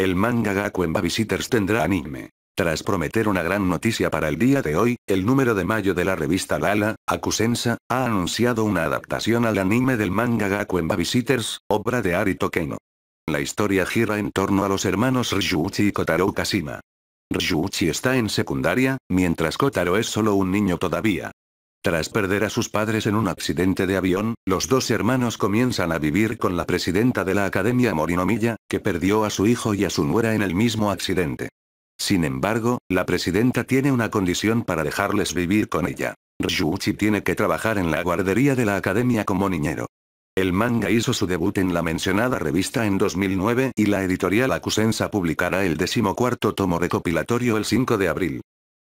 El manga Gakuen Visitors tendrá anime. Tras prometer una gran noticia para el día de hoy, el número de mayo de la revista Lala, Akusensa, ha anunciado una adaptación al anime del manga Gakuen Visitors, obra de Ari Tokeno. La historia gira en torno a los hermanos Ryuichi y Kotaro Kashima. Ryuichi está en secundaria, mientras Kotaro es solo un niño todavía. Tras perder a sus padres en un accidente de avión, los dos hermanos comienzan a vivir con la presidenta de la Academia Morinomilla, que perdió a su hijo y a su nuera en el mismo accidente. Sin embargo, la presidenta tiene una condición para dejarles vivir con ella. Ryuchi tiene que trabajar en la guardería de la academia como niñero. El manga hizo su debut en la mencionada revista en 2009 y la editorial Acusensa publicará el decimocuarto tomo recopilatorio el 5 de abril.